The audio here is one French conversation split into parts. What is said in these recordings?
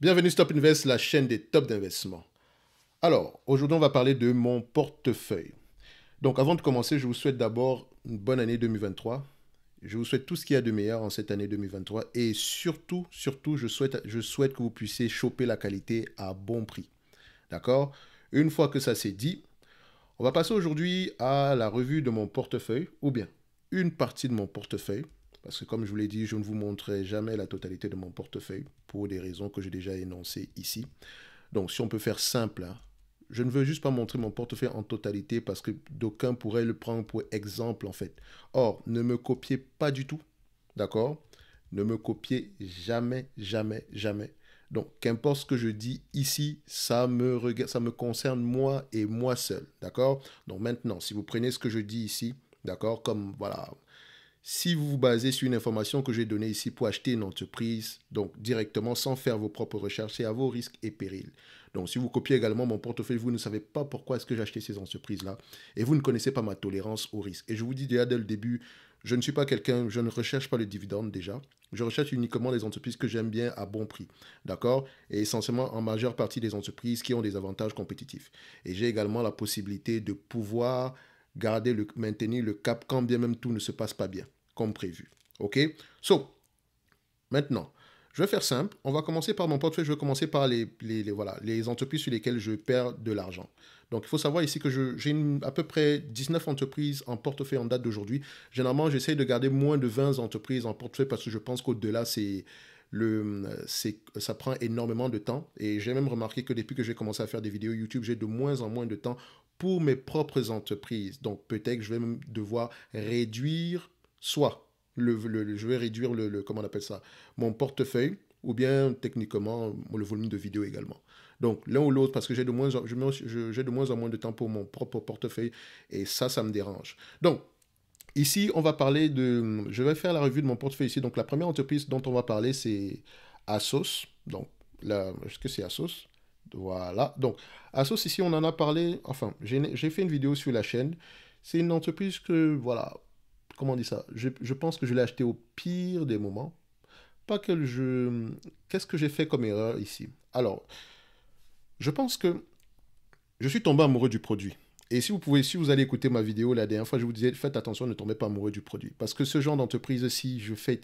Bienvenue Stop Invest, la chaîne des tops d'investissement. Alors, aujourd'hui, on va parler de mon portefeuille. Donc, avant de commencer, je vous souhaite d'abord une bonne année 2023. Je vous souhaite tout ce qu'il y a de meilleur en cette année 2023 et surtout, surtout, je souhaite, je souhaite que vous puissiez choper la qualité à bon prix. D'accord Une fois que ça c'est dit, on va passer aujourd'hui à la revue de mon portefeuille ou bien une partie de mon portefeuille parce que comme je vous l'ai dit, je ne vous montrerai jamais la totalité de mon portefeuille pour des raisons que j'ai déjà énoncées ici. Donc si on peut faire simple, hein, je ne veux juste pas montrer mon portefeuille en totalité parce que d'aucuns pourraient le prendre pour exemple en fait. Or, ne me copiez pas du tout. D'accord Ne me copiez jamais, jamais, jamais. Donc, qu'importe ce que je dis ici, ça me, ça me concerne moi et moi seul. D'accord Donc maintenant, si vous prenez ce que je dis ici, d'accord, comme voilà, si vous vous basez sur une information que j'ai donnée ici pour acheter une entreprise, donc directement sans faire vos propres recherches, c'est à vos risques et périls. Donc si vous copiez également mon portefeuille, vous ne savez pas pourquoi est-ce que j'ai acheté ces entreprises-là et vous ne connaissez pas ma tolérance au risque. Et je vous dis déjà dès le début, je ne suis pas quelqu'un, je ne recherche pas le dividende déjà. Je recherche uniquement les entreprises que j'aime bien à bon prix. D'accord Et essentiellement en majeure partie des entreprises qui ont des avantages compétitifs. Et j'ai également la possibilité de pouvoir garder le, maintenir le cap quand bien même tout ne se passe pas bien comme prévu. OK So, maintenant, je vais faire simple. On va commencer par mon portefeuille. Je vais commencer par les, les, voilà, les entreprises sur lesquelles je perds de l'argent. Donc, il faut savoir ici que j'ai à peu près 19 entreprises en portefeuille en date d'aujourd'hui. Généralement, j'essaie de garder moins de 20 entreprises en portefeuille parce que je pense qu'au-delà, c'est le, c'est ça prend énormément de temps. Et j'ai même remarqué que depuis que j'ai commencé à faire des vidéos YouTube, j'ai de moins en moins de temps pour mes propres entreprises. Donc peut-être que je vais devoir réduire soit le, je vais réduire le, comment on appelle ça, mon portefeuille, ou bien techniquement le volume de vidéos également. Donc l'un ou l'autre, parce que j'ai de, moins en, j'ai de moins en moins de temps pour mon propre portefeuille, et ça, ça me dérange. Donc, ici, on va parler de... Je vais faire la revue de mon portefeuille ici. Donc la première entreprise dont on va parler, c'est Asos. Donc, là, est-ce que c'est Asos Voilà. Donc, Asos, ici, on en a parlé, enfin, j'ai fait une vidéo sur la chaîne. C'est une entreprise que, voilà, comment on dit ça je, pense que je l'ai acheté au pire des moments. Pas que je... Qu'est-ce que j'ai fait comme erreur ici Alors, je pense que je suis tombé amoureux du produit. Et si vous pouvez, si vous allez écouter ma vidéo la dernière fois, je vous disais, faites attention, ne tombez pas amoureux du produit. Parce que ce genre d'entreprise, aussi, je fais...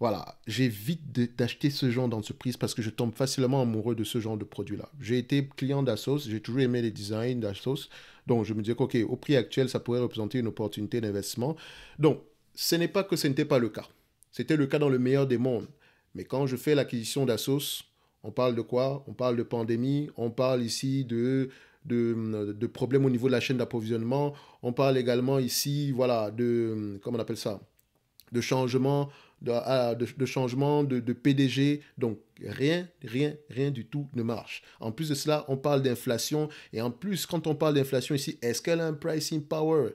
Voilà, j'évite d'acheter ce genre d'entreprise parce que je tombe facilement amoureux de ce genre de produit-là. J'ai été client d'Asos, j'ai toujours aimé les designs d'Asos. Donc, je me disais qu'au au prix actuel, ça pourrait représenter une opportunité d'investissement. Donc, ce n'est pas que ce n'était pas le cas. C'était le cas dans le meilleur des mondes. Mais quand je fais l'acquisition d'Assos, on parle de quoi On parle de pandémie, on parle ici de de, de, problèmes au niveau de la chaîne d'approvisionnement. On parle également ici, voilà, de, comment on appelle ça, de changement ah, de, changement de, PDG. Donc rien, rien, rien du tout ne marche. En plus de cela, on parle d'inflation. Et en plus, quand on parle d'inflation ici, est-ce qu'elle a un pricing power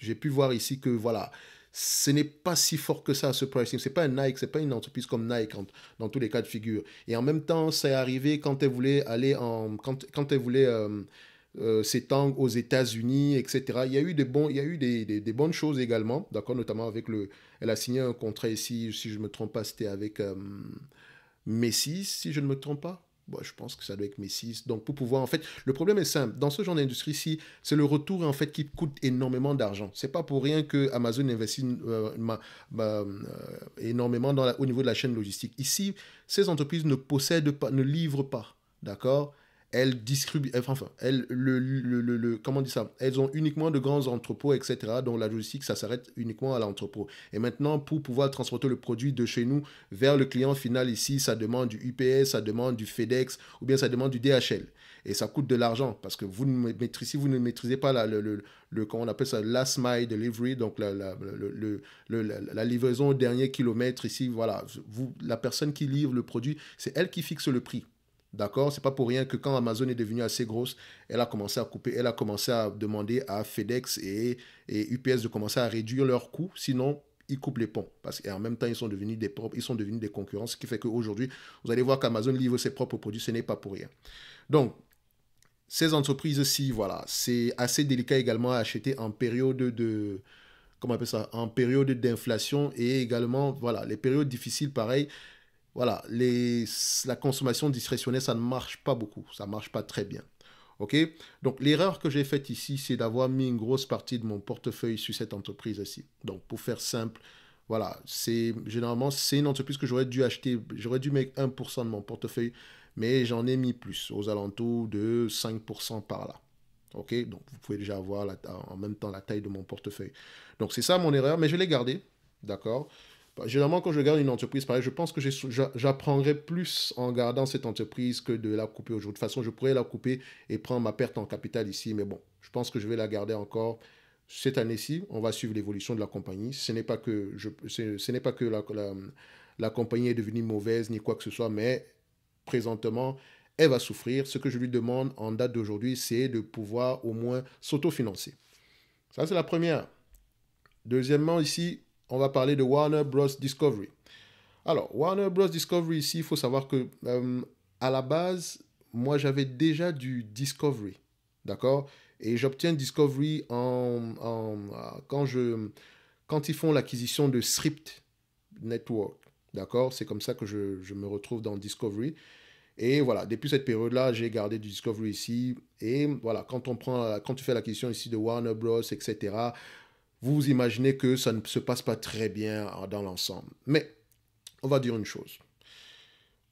j'ai pu voir ici que voilà, ce n'est pas si fort que ça ce pricing. C'est pas un Nike, c'est pas une entreprise comme Nike dans tous les cas de figure. Et en même temps, c'est arrivé quand elle voulait aller en, quand, quand elle voulait euh, euh, s'étend aux États-Unis, etc. Il y a eu des, il y a eu des, bonnes choses également, d'accord, notamment avec le... Elle a signé un contrat ici, si je ne me trompe pas, c'était avec euh, Messi, si je ne me trompe pas. je pense que ça doit être Messi. Donc pour pouvoir, en fait, le problème est simple. Dans ce genre d'industrie-ci, c'est le retour en fait qui coûte énormément d'argent. C'est pas pour rien que Amazon investit euh, euh, énormément dans au niveau de la chaîne logistique. Ici, ces entreprises ne possèdent pas, ne livrent pas, d'accord, elles euh, enfin, elles, le, le, le, comment dit ça Elles ont uniquement de grands entrepôts, etc. Donc la logistique, ça s'arrête uniquement à l'entrepôt. Et maintenant, pour pouvoir transporter le produit de chez nous vers le client final ici, ça demande du UPS, ça demande du FedEx, ou bien ça demande du DHL. Et ça coûte de l'argent parce que vous ne maîtrisez, vous ne maîtrisez pas la, le, le, comment on appelle ça, last mile delivery, donc la, la, la, livraison au dernier kilomètre ici, voilà, vous, la personne qui livre le produit, c'est elle qui fixe le prix. D'accord C'est pas pour rien que quand Amazon est devenue assez grosse, elle a commencé à couper, elle a commencé à demander à FedEx et, UPS de commencer à réduire leurs coûts, sinon ils coupent les ponts. Parce, qu'en même temps, ils sont devenus des propres, ils sont devenus des concurrents, ce qui fait qu'aujourd'hui, vous allez voir qu'Amazon livre ses propres produits, ce n'est pas pour rien. Donc, ces entreprises-ci, voilà, c'est assez délicat également à acheter en période de, comment on appelle ça, en période d'inflation et également, voilà, les périodes difficiles, pareil, voilà, la consommation discrétionnaire, ça ne marche pas beaucoup, ça marche pas très bien. OK Donc, l'erreur que j'ai faite ici, c'est d'avoir mis une grosse partie de mon portefeuille sur cette entreprise ici. Donc, pour faire simple, voilà, c'est généralement, c'est une entreprise que j'aurais dû acheter, j'aurais dû mettre 1% de mon portefeuille, mais j'en ai mis plus, aux alentours de 5% par là. OK Donc, vous pouvez déjà avoir en même temps la taille de mon portefeuille. Donc, c'est ça mon erreur, mais je l'ai gardé, d'accord bah, généralement, quand je garde une entreprise, pareil, je pense que j'apprendrai plus en gardant cette entreprise que de la couper aujourd'hui. De toute façon, je pourrais la couper et prendre ma perte en capital ici, mais bon, je pense que je vais la garder encore cette année-ci. On va suivre l'évolution de la compagnie. Ce n'est pas que, je, ce, n'est pas que la, la compagnie est devenue mauvaise ni quoi que ce soit, mais présentement, elle va souffrir. Ce que je lui demande en date d'aujourd'hui, c'est de pouvoir au moins s'autofinancer. Ça, c'est la première. Deuxièmement, ici, on va parler de Warner Bros. Discovery. Alors, Warner Bros. Discovery, ici, il faut savoir que euh, à la base, moi j'avais déjà du Discovery, d'accord Et j'obtiens Discovery en, euh, quand, je, quand ils font l'acquisition de Script Network, d'accord C'est comme ça que je, je, me retrouve dans Discovery. Et voilà, depuis cette période-là, j'ai gardé du Discovery ici. Et voilà, quand on prend, quand tu fais l'acquisition ici de Warner Bros, etc., vous imaginez que ça ne se passe pas très bien dans l'ensemble. Mais on va dire une chose.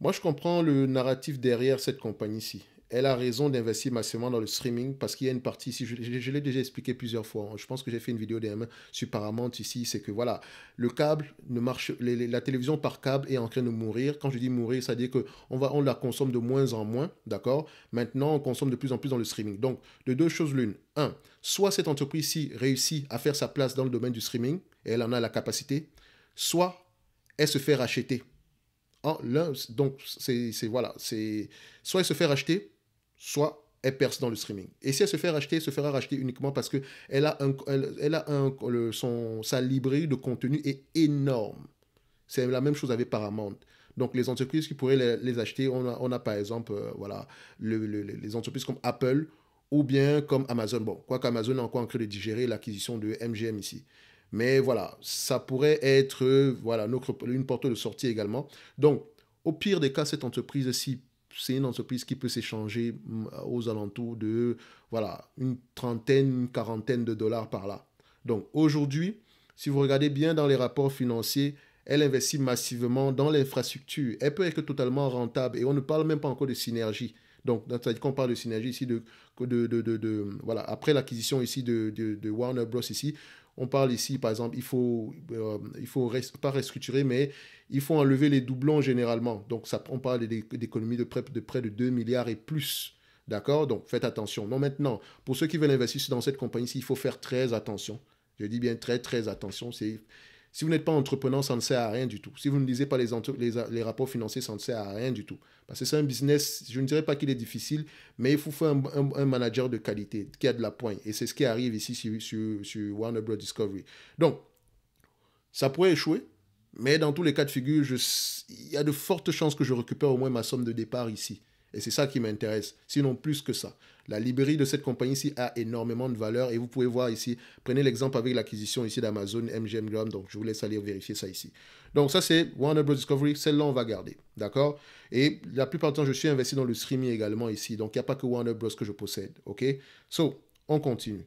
Moi, je comprends le narratif derrière cette compagnie-ci elle a raison d'investir massivement dans le streaming parce qu'il y a une partie ici, je, l'ai déjà expliqué plusieurs fois, hein. je pense que j'ai fait une vidéo DM sur Paramount ici, c'est que voilà, le câble ne marche, la télévision par câble est en train de mourir. Quand je dis mourir, ça veut dire qu'on va, on la consomme de moins en moins, d'accord Maintenant, on consomme de plus en plus dans le streaming. Donc, de deux choses l'une. Un, soit cette entreprise-ci réussit à faire sa place dans le domaine du streaming, et elle en a la capacité, soit elle se fait racheter. Ah, donc, c'est voilà, c'est soit elle se fait racheter, soit elle perce dans le streaming. Et si elle se fait racheter, elle se fera racheter uniquement parce que a, elle, a un, son, sa librairie de contenu est énorme. C'est la même chose avec Paramount. Donc les entreprises qui pourraient les, acheter, on a, par exemple euh, voilà, les entreprises comme Apple ou bien comme Amazon. Bon, quoi qu'Amazon est encore en train de digérer l'acquisition de MGM ici. Mais voilà, ça pourrait être euh, voilà, notre, une porte de sortie également. Donc, au pire des cas, cette entreprise, ci c'est une entreprise qui peut s'échanger mm, aux alentours de voilà, une trentaine, une quarantaine de dollars par là. Donc aujourd'hui, si vous regardez bien dans les rapports financiers, elle investit massivement dans l'infrastructure. Elle peut être totalement rentable et on ne parle même pas encore de synergie. Donc, c'est-à-dire qu'on parle de synergie ici de, de, de, de voilà, après l'acquisition ici de, Warner Bros. ici, on parle ici, par exemple, il faut, euh, il faut pas restructurer, mais il faut enlever les doublons généralement. Donc, ça, on parle d'économies de près, de près 2 milliards et plus. D'accord Donc, faites attention. Non, maintenant, pour ceux qui veulent investir dans cette compagnie, il faut faire très attention. Je dis bien très, très attention. Si vous n'êtes pas entrepreneur, ça ne sert à rien du tout. Si vous ne lisez pas les, les, rapports financiers, ça ne sert à rien du tout. Parce que c'est un business, je ne dirais pas qu'il est difficile, mais il faut faire un, manager de qualité qui a de la pointe. Et c'est ce qui arrive ici sur, sur, Warner Bros. Discovery. Donc, ça pourrait échouer, mais dans tous les cas de figure, il y a de fortes chances que je récupère au moins ma somme de départ ici. Et c'est ça qui m'intéresse, sinon plus que ça. La librairie de cette compagnie ici a énormément de valeur et vous pouvez voir ici, prenez l'exemple avec l'acquisition ici d'Amazon, MGM Gram. donc je vous laisse aller vérifier ça ici. Donc ça c'est Warner Bros. Discovery, celle-là on va garder, d'accord Et la plupart du temps je suis investi dans le streaming également ici, donc il n'y a pas que Warner Bros. que je possède, ok So, on continue.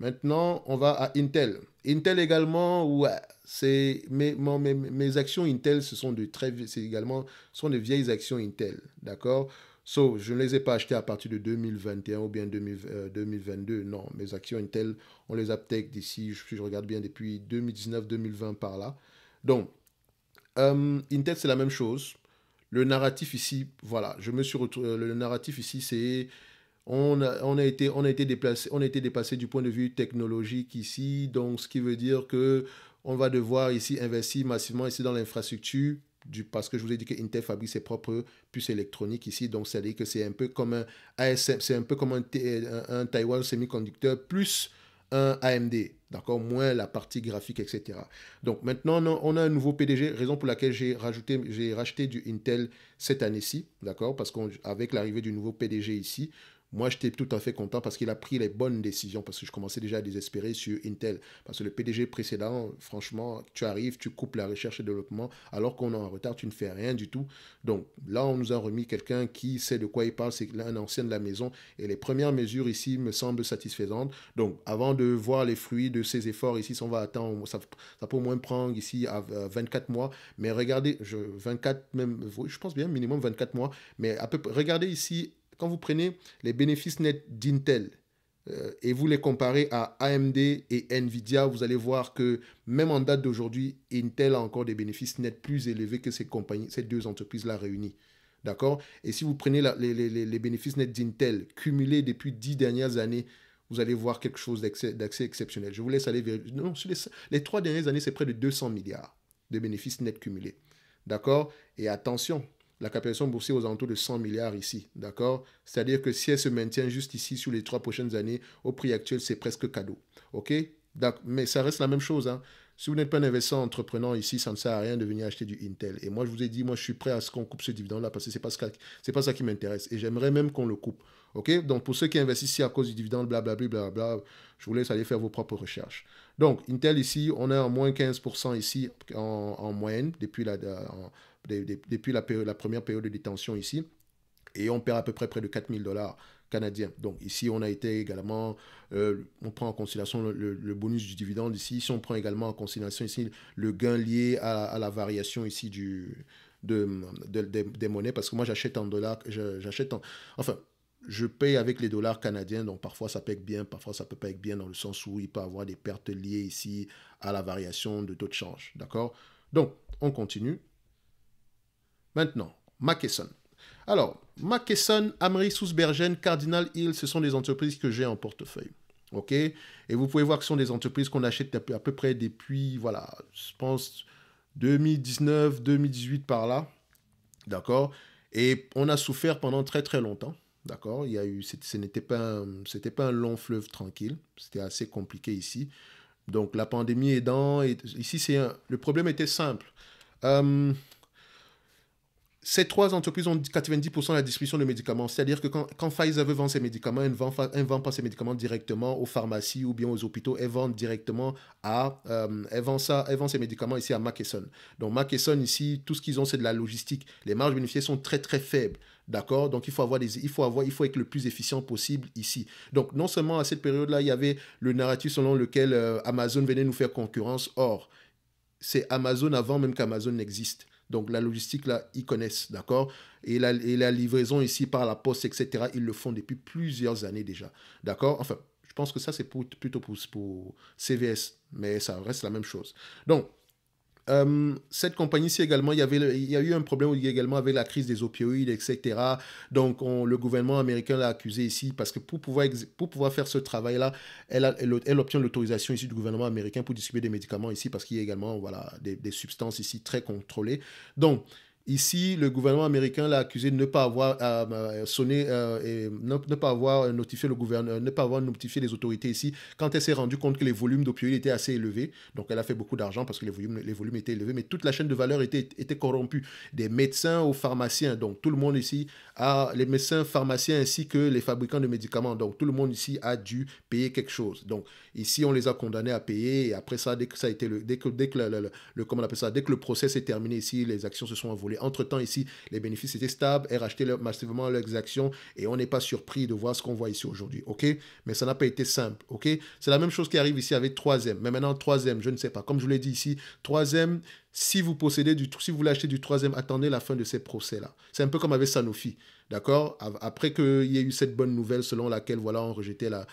Maintenant, on va à Intel. Intel également, ouais, c'est mes, mes, actions Intel, ce sont de très, c'est également, sont des vieilles actions Intel, d'accord. So, je ne les ai pas achetées à partir de 2021 ou bien 2022. Euh, non, mes actions Intel, on les a peut d'ici, je, je regarde bien depuis 2019-2020 par là. Donc, euh, Intel, c'est la même chose. Le narratif ici, voilà, je me suis retrouvé. Euh, le narratif ici, c'est on a, été, on a été déplacé, on dépassé du point de vue technologique ici, donc ce qui veut dire que on va devoir ici investir massivement ici dans l'infrastructure du, parce que je vous ai dit que Intel fabrique ses propres puces électroniques ici, donc ça veut dire que c'est un peu comme un ASM, c'est un peu comme un, un, Taiwan Semiconductor plus un AMD, d'accord, moins la partie graphique, etc. Donc maintenant, on a un nouveau PDG, raison pour laquelle j'ai rajouté, j'ai racheté du Intel cette année-ci, d'accord, parce qu'avec l'arrivée du nouveau PDG ici, moi, j'étais tout à fait content parce qu'il a pris les bonnes décisions, parce que je commençais déjà à désespérer sur Intel. Parce que le PDG précédent, franchement, tu arrives, tu coupes la recherche et développement, alors qu'on est en retard, tu ne fais rien du tout. Donc là, on nous a remis quelqu'un qui sait de quoi il parle, c'est un ancien de la maison. Et les premières mesures ici me semblent satisfaisantes. Donc avant de voir les fruits de ces efforts ici, si on va attendre, ça, peut au moins prendre ici à 24 mois. Mais regardez, je, 24, même, je pense bien minimum 24 mois. Mais à peu, regardez ici quand vous prenez les bénéfices nets d'Intel euh, et vous les comparez à AMD et Nvidia, vous allez voir que même en date d'aujourd'hui, Intel a encore des bénéfices nets plus élevés que ces, compagnies, ces deux entreprises-là réunies. D'accord Et si vous prenez les, bénéfices nets d'Intel cumulés depuis dix dernières années, vous allez voir quelque chose d'accès exceptionnel. Je vous laisse aller vérifier. Non, les, les trois dernières années, c'est près de 200 milliards de bénéfices nets cumulés. D'accord Et attention, la capitalisation boursière aux alentours de 100 milliards ici, d'accord C'est-à-dire que si elle se maintient juste ici sur les trois prochaines années, au prix actuel, c'est presque cadeau, ok Mais ça reste la même chose, hein. si vous n'êtes pas un investisseur entreprenant ici, ça ne sert à rien de venir acheter du Intel. Et moi, je vous ai dit, moi, je suis prêt à ce qu'on coupe ce dividende-là parce que ce n'est pas, pas ça qui m'intéresse. Et j'aimerais même qu'on le coupe. OK Donc, pour ceux qui investissent ici à cause du dividende, blablabla, bla, je vous laisse aller faire vos propres recherches. Donc, Intel ici, on est en moins 15% ici en, moyenne depuis la, depuis la, la première période de détention ici et on perd à peu près près de 4000 dollars canadiens. Donc ici, on a été également, euh, on prend en considération le, bonus du dividende ici, ici on prend également en considération ici le gain lié à, la variation ici du, des monnaies, parce que moi j'achète en dollars, j'achète en... Enfin, je paye avec les dollars canadiens, donc parfois ça paye bien, parfois ça peut pas être bien, dans le sens où il peut avoir des pertes liées ici à la variation de taux de change. D'accord Donc, on continue. Maintenant, Mackesson. Alors, Mackesson, Amri Sousbergen, Cardinal Hill, ce sont des entreprises que j'ai en portefeuille. OK Et vous pouvez voir que ce sont des entreprises qu'on achète à peu près depuis, voilà, je pense 2019, 2018 par là. D'accord Et on a souffert pendant très très longtemps. D'accord Il y a eu, ce n'était pas, c'était pas un long fleuve tranquille. C'était assez compliqué ici. Donc la pandémie aidant, et ici c'est le problème était simple. Euh, ces trois entreprises ont 90% de la distribution de médicaments. C'est-à-dire que quand, Pfizer vend ses médicaments, elle ne vend, pas ses médicaments directement aux pharmacies ou bien aux hôpitaux. Elle vendent directement à. Euh, elle, vend ça, ses médicaments ici à McKesson. Donc, McKesson, ici, tout ce qu'ils ont, c'est de la logistique. Les marges bénéficiaires sont très, très faibles. D'accord Donc, il faut, avoir des, il, faut avoir, il faut être le plus efficient possible ici. Donc, non seulement à cette période-là, il y avait le narratif selon lequel euh, Amazon venait nous faire concurrence. Or, c'est Amazon avant même qu'Amazon n'existe. Donc la logistique, là, ils connaissent, d'accord et la, livraison ici par la poste, etc., ils le font depuis plusieurs années déjà, d'accord Enfin, je pense que ça, c'est plutôt pour CVS, mais ça reste la même chose. Donc, euh, cette compagnie-ci également, il y, avait, il y a eu un problème également avec la crise des opioïdes, etc. Donc, le gouvernement américain l'a accusé ici parce que pour pouvoir, pour pouvoir faire ce travail-là, elle, obtient l'autorisation ici du gouvernement américain pour distribuer des médicaments ici parce qu'il y a également voilà, des, des substances ici très contrôlées. Donc, Ici, le gouvernement américain l'a accusé de ne pas avoir euh, euh, sonné, euh, et ne, pas avoir notifié le gouvernement, ne pas avoir notifié les autorités ici quand elle s'est rendue compte que les volumes d'opioïdes étaient assez élevés. Donc, elle a fait beaucoup d'argent parce que les volumes, étaient élevés, mais toute la chaîne de valeur était, corrompue, des médecins aux pharmaciens. Donc, tout le monde ici les médecins, pharmaciens ainsi que les fabricants de médicaments. Donc, tout le monde ici a dû payer quelque chose. Donc, ici, on les a condamnés à payer et après ça, dès que ça a été le, dès que, dès le, ça, dès que le procès s'est terminé ici, les actions se sont envolées entre-temps, ici, les bénéfices étaient stables, elles rachetaient massivement leurs actions et on n'est pas surpris de voir ce qu'on voit ici aujourd'hui, ok Mais ça n'a pas été simple, ok C'est la même chose qui arrive ici avec 3M. Mais maintenant, 3M, je ne sais pas. Comme je vous l'ai dit ici, 3M, si vous possédez du, si vous voulez acheter du 3M, attendez la fin de ces procès-là. C'est un peu comme avec Sanofi. D'accord Après qu'il y ait eu cette bonne nouvelle selon laquelle, voilà, on rejetait la,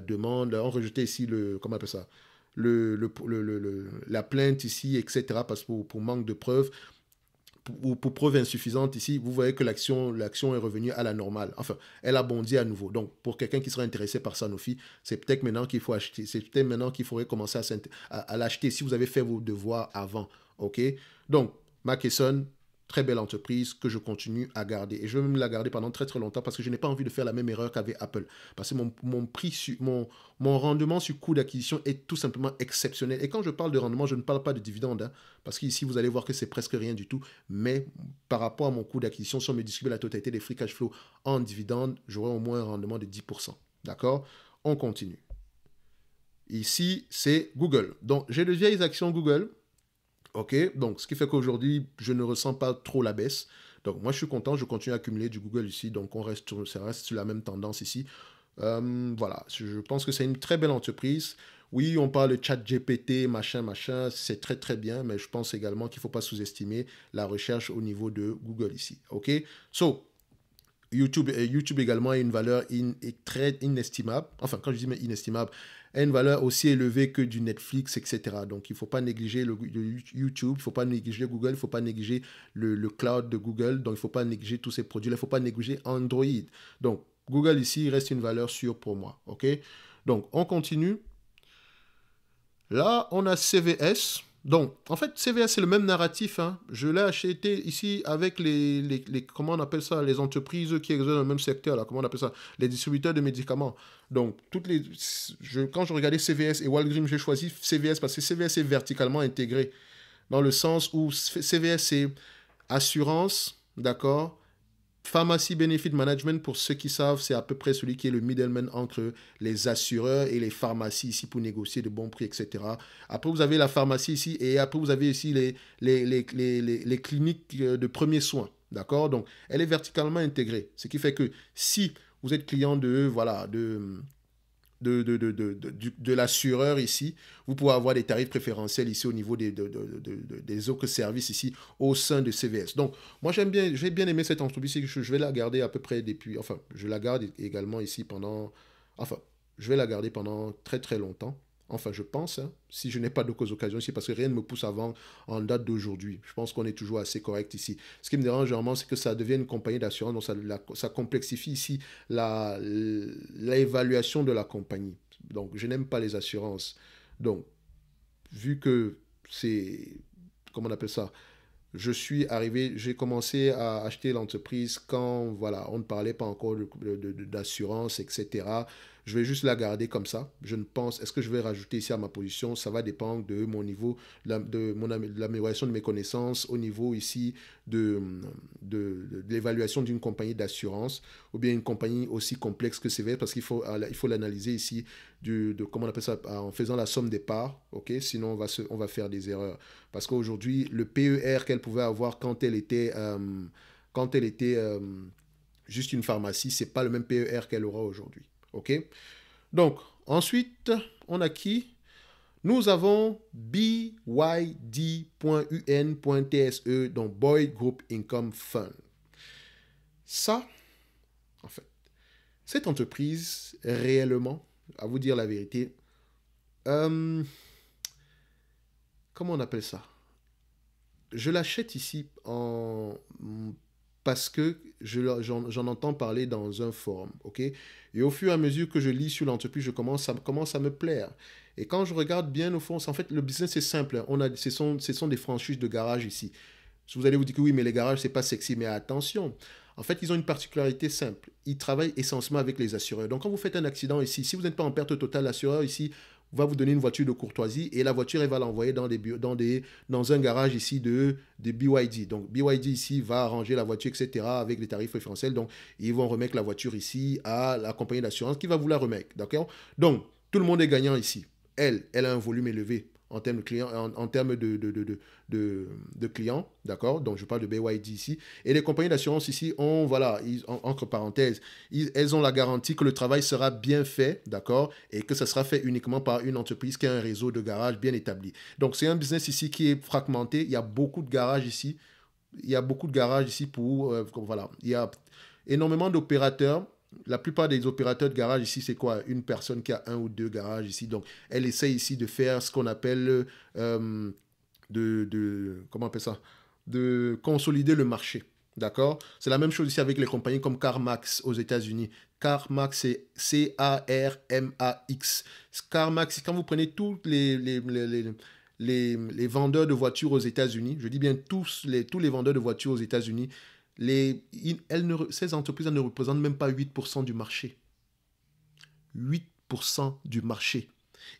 demande, on rejetait ici le, comment on appelle ça le, la plainte ici, etc., parce pour manque de preuves, ou pour preuve insuffisante ici, vous voyez que l'action l'action est revenue à la normale. Enfin, elle a bondi à nouveau. Donc, pour quelqu'un qui serait intéressé par Sanofi, c'est peut-être maintenant qu'il faut acheter, c'est peut-être maintenant qu'il faudrait commencer à, à, l'acheter si vous avez fait vos devoirs avant. OK? Donc, Mackesson, Très belle entreprise que je continue à garder. Et je vais même la garder pendant très très longtemps parce que je n'ai pas envie de faire la même erreur qu'avait Apple. Parce que mon, prix, mon, rendement sur coût d'acquisition est tout simplement exceptionnel. Et quand je parle de rendement, je ne parle pas de dividende. Hein, parce qu'ici, vous allez voir que c'est presque rien du tout. Mais par rapport à mon coût d'acquisition, si on me distribue la totalité des free cash flow en dividende, j'aurai au moins un rendement de 10%. D'accord On continue. Ici, c'est Google. Donc, j'ai de vieilles actions Google OK Donc, ce qui fait qu'aujourd'hui, je ne ressens pas trop la baisse. Donc, moi, je suis content, je continue à accumuler du Google ici. Donc, on reste sur, ça reste sur la même tendance ici. Euh, voilà, je pense que c'est une très belle entreprise. Oui, on parle de chat GPT, machin, machin, c'est très très bien, mais je pense également qu'il ne faut pas sous-estimer la recherche au niveau de Google ici. OK So, YouTube, YouTube également a une valeur in, très inestimable. Enfin, quand je dis inestimable, a une valeur aussi élevée que du Netflix, etc. Donc, il ne faut pas négliger le, YouTube, il ne faut pas négliger Google, il ne faut pas négliger le, le cloud de Google. Donc, il ne faut pas négliger tous ces produits-là, il ne faut pas négliger Android. Donc, Google ici reste une valeur sûre pour moi. OK Donc, on continue. Là, on a CVS. Donc, en fait, CVS, c'est le même narratif. Hein. Je l'ai acheté ici avec les, les, appelle ça, les entreprises qui exercent dans le même secteur, comment on appelle ça, les distributeurs de médicaments. Donc, toutes les, quand je regardais CVS et Walgreens, j'ai choisi CVS parce que CVS est verticalement intégré, dans le sens où CVS, c'est assurance, d'accord, Pharmacie Benefit Management, pour ceux qui savent, c'est à peu près celui qui est le middleman entre les assureurs et les pharmacies ici pour négocier de bons prix, etc. Après, vous avez la pharmacie ici et après, vous avez ici les, les, les, cliniques euh, de premiers soins. D'accord Donc, elle est verticalement intégrée. Ce qui fait que si vous êtes client de, voilà, de, de, l'assureur ici. Vous pouvez avoir des tarifs préférentiels ici au niveau des, des autres services ici au sein de CVS. Donc, moi, j'aime bien, j'ai bien aimé cette entreprise. ici je vais la garder à peu près depuis, enfin, je la garde également ici pendant, enfin, je vais la garder pendant très très longtemps. Enfin, je pense, hein, si je n'ai pas d'autres occasions ici, parce que rien ne me pousse avant en date d'aujourd'hui. Je pense qu'on est toujours assez correct ici. Ce qui me dérange vraiment, c'est que ça devient une compagnie d'assurance, donc ça, complexifie ici l'évaluation de la compagnie. Donc, je n'aime pas les assurances. Donc, vu que c'est, comment on appelle ça, je suis arrivé, j'ai commencé à acheter l'entreprise quand, voilà, on ne parlait pas encore d'assurance, etc. Je vais juste la garder comme ça. Je ne pense, est-ce que je vais rajouter ici à ma position Ça va dépendre de mon niveau, de, mon, l'amélioration de mes connaissances, au niveau ici de, de, l'évaluation d'une compagnie d'assurance, ou bien une compagnie aussi complexe que sévère, parce qu'il faut il faut l'analyser ici, du, de, comment on appelle ça, en faisant la somme des parts, ok Sinon, on va, se, on va faire des erreurs. Parce qu'aujourd'hui, le PER qu'elle pouvait avoir quand elle était... Euh, quand elle était euh, juste une pharmacie, c'est pas le même PER qu'elle aura aujourd'hui. OK Donc, ensuite, on a qui Nous avons BYD.UN.TSE, donc Boy Group Income Fund. Ça, en fait, cette entreprise, réellement, à vous dire la vérité, euh, comment on appelle ça Je l'achète ici en parce que j'en je, entends parler dans un forum, ok Et au fur et à mesure que je lis sur l'entreprise, je commence, à commence à me plaire. Et quand je regarde bien au fond, en fait, le business c'est simple. Hein. On a, ce sont, sont des franchises de garage ici. Vous allez vous dire que oui, mais les garages c'est pas sexy, mais attention. En fait, ils ont une particularité simple. Ils travaillent essentiellement avec les assureurs. Donc, quand vous faites un accident ici, si vous n'êtes pas en perte totale, l'assureur ici va vous donner une voiture de courtoisie et la voiture, elle va l'envoyer dans, dans, des, dans un garage ici de, de BYD. Donc, BYD ici va arranger la voiture, etc. avec les tarifs référentiels. Donc, ils vont remettre la voiture ici à la compagnie d'assurance qui va vous la remettre. D'accord Donc, tout le monde est gagnant ici. Elle, elle a un volume élevé en termes de clients, en, termes de, de, clients, d'accord Donc, je parle de BYD ici. Et les compagnies d'assurance ici ont, voilà, ils, entre parenthèses, elles ont la garantie que le travail sera bien fait, d'accord Et que ça sera fait uniquement par une entreprise qui a un réseau de garages bien établi. Donc, c'est un business ici qui est fragmenté. Il y a beaucoup de garages ici. Il y a beaucoup de garages ici pour, euh, voilà, il y a énormément d'opérateurs la plupart des opérateurs de garage ici, c'est quoi Une personne qui a un ou deux garages ici. Donc, elle essaie ici de faire ce qu'on appelle euh, de, de, Comment on appelle ça De consolider le marché. D'accord C'est la même chose ici avec les compagnies comme CarMax aux États-Unis. CarMax, c'est C-A-R-M-A-X. CarMax, quand vous prenez tous les, les, les vendeurs de voitures aux États-Unis, je dis bien tous les, tous les vendeurs de voitures aux États-Unis, les, ces entreprises ne représentent même pas 8% du marché. 8% du marché.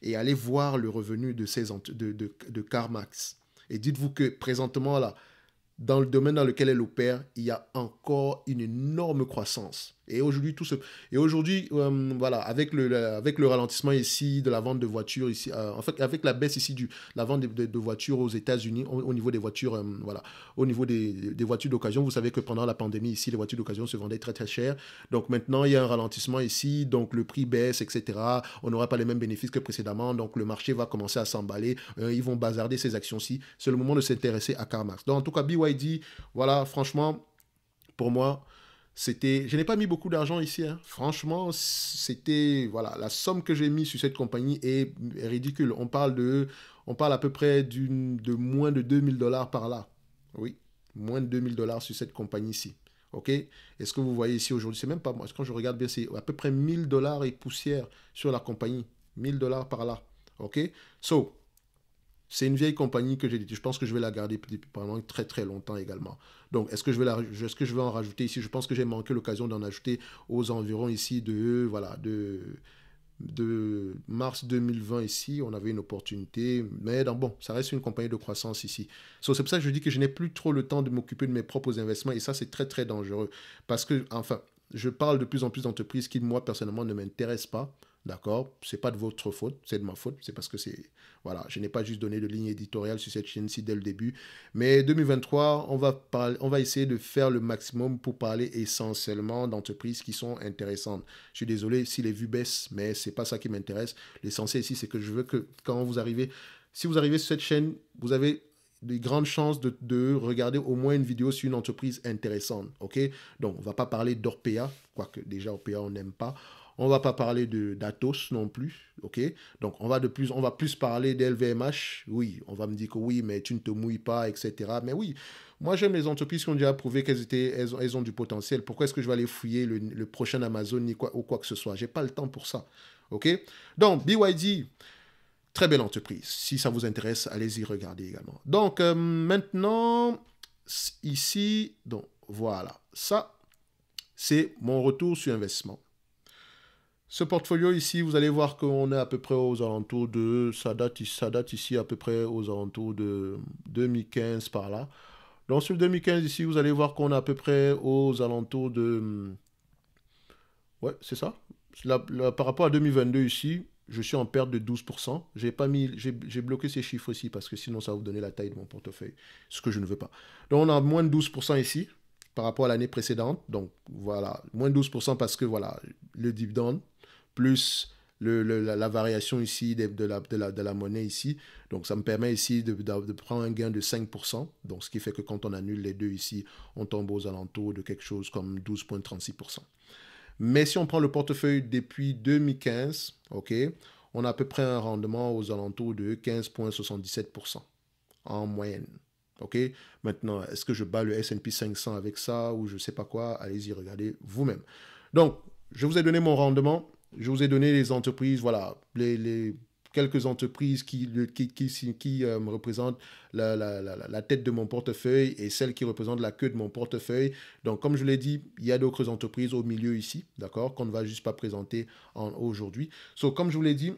Et allez voir le revenu de, ces, de, de, CarMax. Et dites-vous que présentement, dans le domaine dans lequel elle opère, il y a encore une énorme croissance. Et aujourd'hui, tout ce... Et aujourd'hui, euh, voilà, avec le, avec le ralentissement ici de la vente de voitures ici, euh, en fait, avec la baisse ici de la vente de, voitures aux États-Unis, au, niveau des voitures, euh, voilà, au niveau des, des voitures d'occasion, vous savez que pendant la pandémie ici, les voitures d'occasion se vendaient très très cher. Donc maintenant, il y a un ralentissement ici, donc le prix baisse, etc. On n'aura pas les mêmes bénéfices que précédemment, donc le marché va commencer à s'emballer. ils vont bazarder ces actions-ci. C'est le moment de s'intéresser à Carmax. Donc en tout cas, BYD, voilà, franchement, pour moi, c'était, je n'ai pas mis beaucoup d'argent ici. Hein. Franchement, c'était voilà, la somme que j'ai mise sur cette compagnie est, ridicule. On parle de, on parle à peu près d'une, de moins de 2000 dollars par là. Oui, moins de 2000 dollars sur cette compagnie ici Ok Est-ce que vous voyez ici aujourd'hui, c'est même pas moi. Quand je regarde bien, c'est à peu près 1000 dollars et poussière sur la compagnie. 1000 dollars par là. Ok So, c'est une vieille compagnie que j'ai dit. Je pense que je vais la garder pendant très très longtemps également. Donc, est-ce que je vais que je en rajouter ici Je pense que j'ai manqué l'occasion d'en ajouter aux environs ici de voilà de de mars 2020 ici, on avait une opportunité, mais bon, ça reste une compagnie de croissance ici. c'est pour ça que je dis que je n'ai plus trop le temps de m'occuper de mes propres investissements et ça c'est très très dangereux parce que enfin, je parle de plus en plus d'entreprises qui moi personnellement ne m'intéressent pas D'accord C'est pas de votre faute, c'est de ma faute. C'est parce que c'est. Voilà, je n'ai pas juste donné de ligne éditoriale sur cette chaîne-ci dès le début. Mais 2023, on va, on va essayer de faire le maximum pour parler essentiellement d'entreprises qui sont intéressantes. Je suis désolé si les vues baissent, mais ce n'est pas ça qui m'intéresse. L'essentiel ici, c'est que je veux que quand vous arrivez. Si vous arrivez sur cette chaîne, vous avez des grandes chances de, regarder au moins une vidéo sur une entreprise intéressante. OK Donc, on ne va pas parler d'Orpea, quoique déjà Orpea, on n'aime pas. On va pas parler de d'Atos non plus, ok Donc on va de plus, on va plus parler d'LVMH. Oui, on va me dire que oui, mais tu ne te mouilles pas, etc. Mais oui, moi j'aime les entreprises qui ont déjà prouvé qu'elles étaient, elles ont, du potentiel. Pourquoi est-ce que je vais aller fouiller le, prochain Amazon ni quoi ou quoi que ce soit J'ai pas le temps pour ça, ok Donc BYD, très belle entreprise. Si ça vous intéresse, allez-y regarder également. Donc euh, maintenant ici, donc voilà, ça c'est mon retour sur investissement. Ce portfolio ici, vous allez voir qu'on est à peu près aux alentours de, ça date, ici à peu près aux alentours de 2015 par là. Donc sur 2015 ici, vous allez voir qu'on est à peu près aux alentours de, ouais c'est ça. par rapport à 2022 ici, je suis en perte de 12%. J'ai pas mis, j'ai bloqué ces chiffres ici parce que sinon ça va vous donner la taille de mon portefeuille, ce que je ne veux pas. Donc on a moins de 12% ici par rapport à l'année précédente. Donc voilà, moins de 12% parce que voilà, le dividende, plus la, variation ici de, la, de, la, monnaie ici. Donc ça me permet ici de, prendre un gain de 5%. Donc ce qui fait que quand on annule les deux ici, on tombe aux alentours de quelque chose comme 12,36%. Mais si on prend le portefeuille depuis 2015, ok, on a à peu près un rendement aux alentours de 15,77% en moyenne. Ok, maintenant, est-ce que je bats le S&P 500 avec ça ou je sais pas quoi Allez-y, regardez vous-même. Donc, je vous ai donné mon rendement. Je vous ai donné les entreprises, voilà, les, quelques entreprises qui, euh, me représentent la, tête de mon portefeuille et celles qui représentent la queue de mon portefeuille. Donc, comme je l'ai dit, il y a d'autres entreprises au milieu ici, d'accord, qu'on ne va juste pas présenter aujourd'hui. Donc, comme je vous l'ai dit,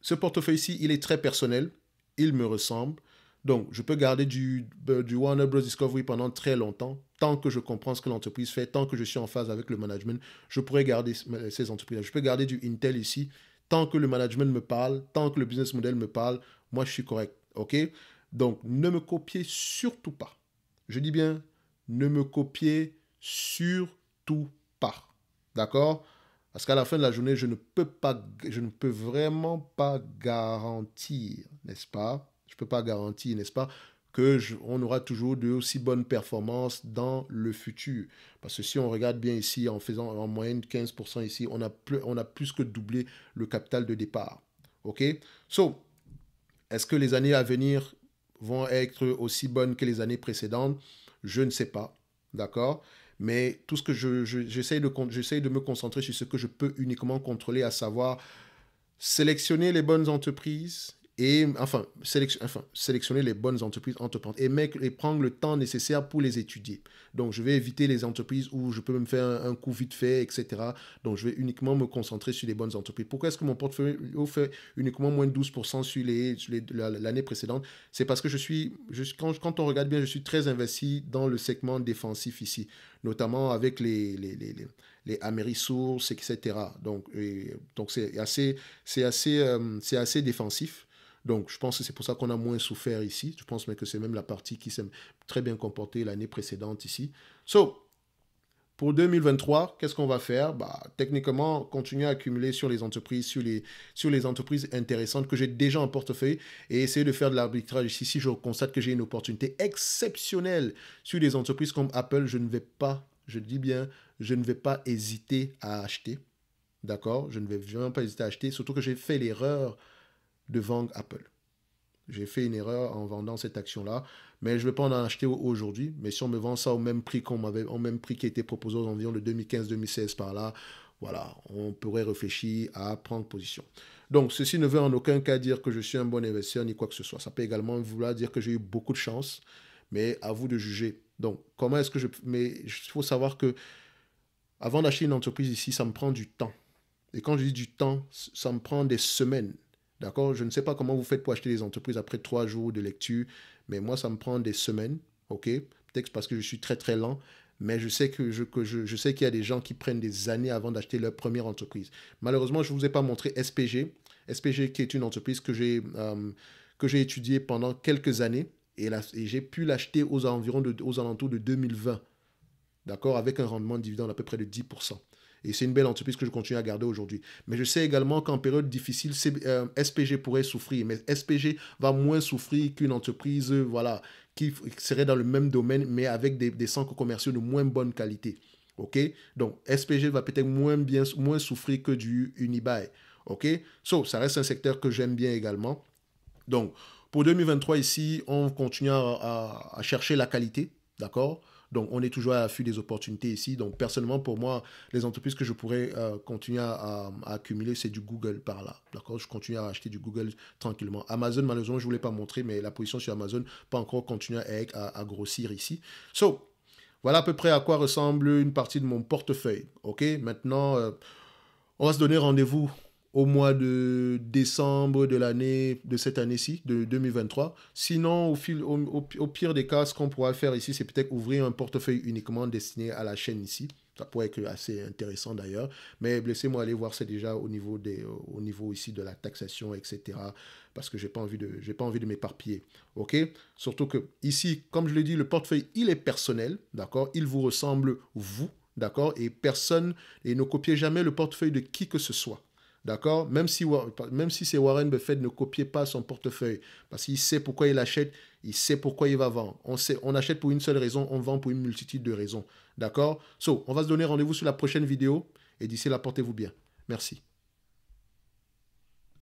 ce portefeuille-ci, il est très personnel, il me ressemble. Donc, je peux garder du, euh, du Warner Bros. Discovery pendant très longtemps. Tant que je comprends ce que l'entreprise fait, tant que je suis en phase avec le management, je pourrais garder euh, ces entreprises-là. Je peux garder du Intel ici. Tant que le management me parle, tant que le business model me parle, moi, je suis correct. OK Donc, ne me copiez surtout pas. Je dis bien, ne me copiez surtout pas. D'accord Parce qu'à la fin de la journée, je ne peux pas, je ne peux vraiment pas garantir, n'est-ce pas je ne peux pas garantir, n'est-ce pas, que aura toujours de aussi bonnes performances dans le futur. Parce que si on regarde bien ici, en faisant en moyenne 15% ici, on a, plus, on a plus que doublé le capital de départ. OK So, est-ce que les années à venir vont être aussi bonnes que les années précédentes Je ne sais pas. D'accord Mais tout ce que j'essaie de, de me concentrer sur ce que je peux uniquement contrôler, à savoir sélectionner les bonnes entreprises et enfin, sélectionner les bonnes entreprises entreprendre et, mec, et prendre le temps nécessaire pour les étudier. Donc, je vais éviter les entreprises où je peux me faire un, coup vite fait, etc. Donc, je vais uniquement me concentrer sur les bonnes entreprises. Pourquoi est-ce que mon portefeuille fait uniquement moins de 12% sur l'année les, précédente C'est parce que je suis, quand, quand on regarde bien, je suis très investi dans le segment défensif ici, notamment avec les, les, les, etc. Donc, donc c'est assez, c'est assez, euh, c'est assez défensif. Donc, je pense que c'est pour ça qu'on a moins souffert ici. Je pense même que c'est même la partie qui s'est très bien comportée l'année précédente ici. So, pour 2023, qu'est-ce qu'on va faire bah, Techniquement, continuer à accumuler sur les entreprises, sur les, sur les entreprises intéressantes que j'ai déjà en portefeuille et essayer de faire de l'arbitrage ici. Si je constate que j'ai une opportunité exceptionnelle sur des entreprises comme Apple, je ne vais pas, je dis bien, je ne vais pas hésiter à acheter. D'accord Je ne vais vraiment pas hésiter à acheter, surtout que j'ai fait l'erreur de vendre Apple. J'ai fait une erreur en vendant cette action-là, mais je ne vais pas en acheter aujourd'hui. Mais si on me vend ça au même prix qu'on m'avait, au même prix qui était proposé aux environs de 2015-2016 par là, voilà, on pourrait réfléchir à prendre position. Donc, ceci ne veut en aucun cas dire que je suis un bon investisseur ni quoi que ce soit. Ça peut également vouloir dire que j'ai eu beaucoup de chance, mais à vous de juger. Donc, comment est-ce que je. Mais il faut savoir que avant d'acheter une entreprise ici, ça me prend du temps. Et quand je dis du temps, ça me prend des semaines. D'accord Je ne sais pas comment vous faites pour acheter des entreprises après trois jours de lecture, mais moi, ça me prend des semaines, ok Peut-être parce que je suis très, très lent, mais je sais que je, que je, sais qu'il y a des gens qui prennent des années avant d'acheter leur première entreprise. Malheureusement, je ne vous ai pas montré SPG. SPG qui est une entreprise euh, que j'ai étudiée pendant quelques années et, j'ai pu l'acheter aux, environs aux alentours de 2020, d'accord Avec un rendement de dividende à peu près de 10%. Et c'est une belle entreprise que je continue à garder aujourd'hui. Mais je sais également qu'en période difficile, euh, SPG pourrait souffrir. Mais SPG va moins souffrir qu'une entreprise voilà, qui serait dans le même domaine, mais avec des, centres commerciaux de moins bonne qualité. OK Donc, SPG va peut-être moins, bien, moins souffrir que du Unibail. OK So, ça reste un secteur que j'aime bien également. Donc, pour 2023, ici, on continue à, à chercher la qualité. D'accord donc, on est toujours à l'affût des opportunités ici. Donc, personnellement, pour moi, les entreprises que je pourrais euh, continuer à, accumuler, c'est du Google par là. D'accord Je continue à acheter du Google tranquillement. Amazon, malheureusement, je ne voulais pas montrer, mais la position sur Amazon, pas encore continuer à, grossir ici. So, voilà à peu près à quoi ressemble une partie de mon portefeuille. OK Maintenant, euh, on va se donner rendez-vous au mois de décembre de l'année de cette année-ci, de 2023. Sinon, au, au, pire des cas, ce qu'on pourra faire ici, c'est peut-être ouvrir un portefeuille uniquement destiné à la chaîne ici. Ça pourrait être assez intéressant d'ailleurs. Mais laissez-moi aller voir ça déjà au niveau, des, au niveau ici de la taxation, etc. Parce que je n'ai pas envie de, j'ai pas envie de m'éparpiller. OK Surtout que ici, comme je l'ai dit, le portefeuille, il est personnel. D'accord Il vous ressemble, vous. D'accord Et personne, et ne copiez jamais le portefeuille de qui que ce soit. D'accord Même si, même si c'est Warren Buffett, ne copiez pas son portefeuille. Parce qu'il sait pourquoi il achète, il sait pourquoi il va vendre. On, sait, on achète pour une seule raison, on vend pour une multitude de raisons. D'accord So, on va se donner rendez-vous sur la prochaine vidéo. Et d'ici là, portez-vous bien. Merci.